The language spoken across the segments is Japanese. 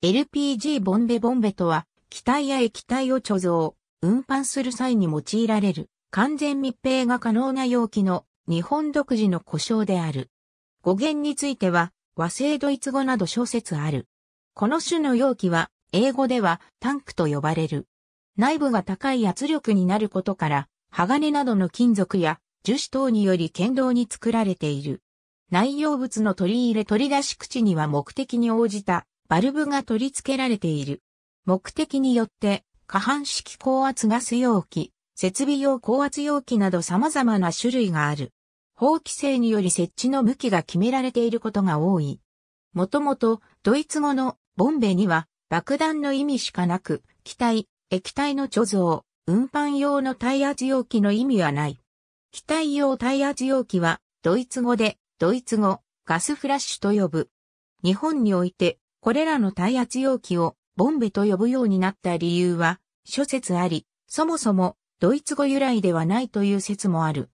LPG ボンベボンベとは、気体や液体を貯蔵、運搬する際に用いられる、完全密閉が可能な容器の日本独自の故障である。語源については、和製ドイツ語など小説ある。この種の容器は、英語ではタンクと呼ばれる。内部が高い圧力になることから、鋼などの金属や樹脂等により剣道に作られている。内容物の取り入れ取り出し口には目的に応じたバルブが取り付けられている。目的によって、可搬式高圧ガス容器、設備用高圧容器など様々な種類がある。法規制により設置の向きが決められていることが多い。もともと、ドイツ語のボンベには爆弾の意味しかなく、気体、液体の貯蔵、運搬用の耐圧容器の意味はない。気体用耐圧容器は、ドイツ語で、ドイツ語、ガスフラッシュと呼ぶ。日本において、これらの耐圧容器をボンベと呼ぶようになった理由は諸説あり、そもそもドイツ語由来ではないという説もある。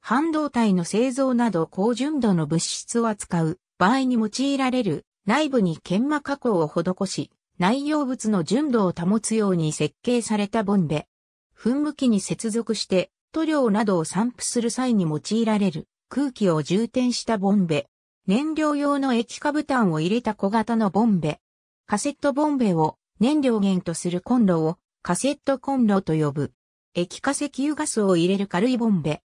半導体の製造など高純度の物質を扱う場合に用いられる内部に研磨加工を施し、内容物の純度を保つように設計されたボンベ。噴霧器に接続して塗料などを散布する際に用いられる空気を充填したボンベ。燃料用の液化ブタンを入れた小型のボンベ。カセットボンベを燃料源とするコンロをカセットコンロと呼ぶ。液化石油ガスを入れる軽いボンベ。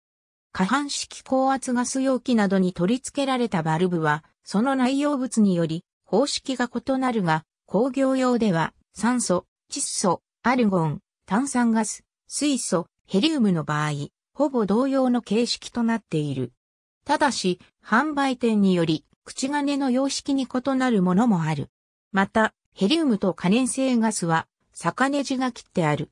下半式高圧ガス容器などに取り付けられたバルブは、その内容物により方式が異なるが、工業用では酸素、窒素、アルゴン、炭酸ガス、水素、ヘリウムの場合、ほぼ同様の形式となっている。ただし、販売店により、口金の様式に異なるものもある。また、ヘリウムと可燃性ガスは、逆ネジが切ってある。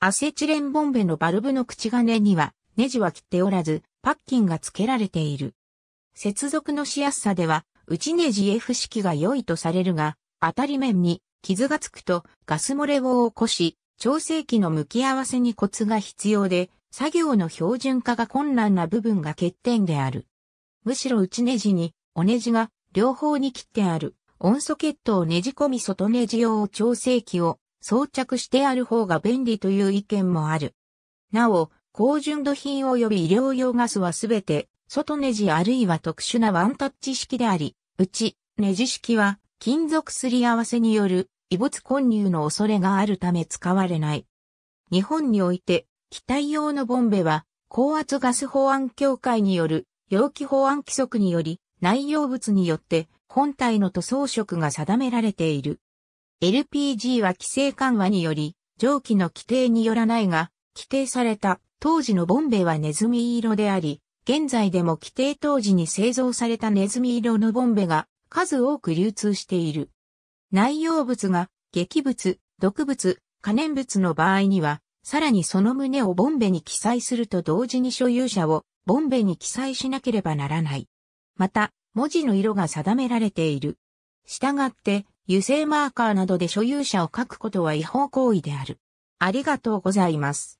アセチレンボンベのバルブの口金には、ネジは切っておらず、パッキンが付けられている。接続のしやすさでは、内ネジ F 式が良いとされるが、当たり面に傷がつくとガス漏れを起こし、調整器の向き合わせにコツが必要で、作業の標準化が困難な部分が欠点である。むしろ内ネジに、おネジが両方に切ってある、音ソケットをねじ込み外ネジ用調整器を装着してある方が便利という意見もある。なお、高純度品及び医療用ガスはすべて、外ネジあるいは特殊なワンタッチ式であり、内、ネジ式は、金属すり合わせによる異物混入の恐れがあるため使われない。日本において、機体用のボンベは、高圧ガス保安協会による容器保安規則により、内容物によって本体の塗装色が定められている。LPG は規制緩和により、蒸気の規定によらないが、規定された当時のボンベはネズミ色であり、現在でも規定当時に製造されたネズミ色のボンベが数多く流通している。内容物が劇物、毒物、可燃物の場合には、さらにその旨をボンベに記載すると同時に所有者をボンベに記載しなければならない。また、文字の色が定められている。従って、油性マーカーなどで所有者を書くことは違法行為である。ありがとうございます。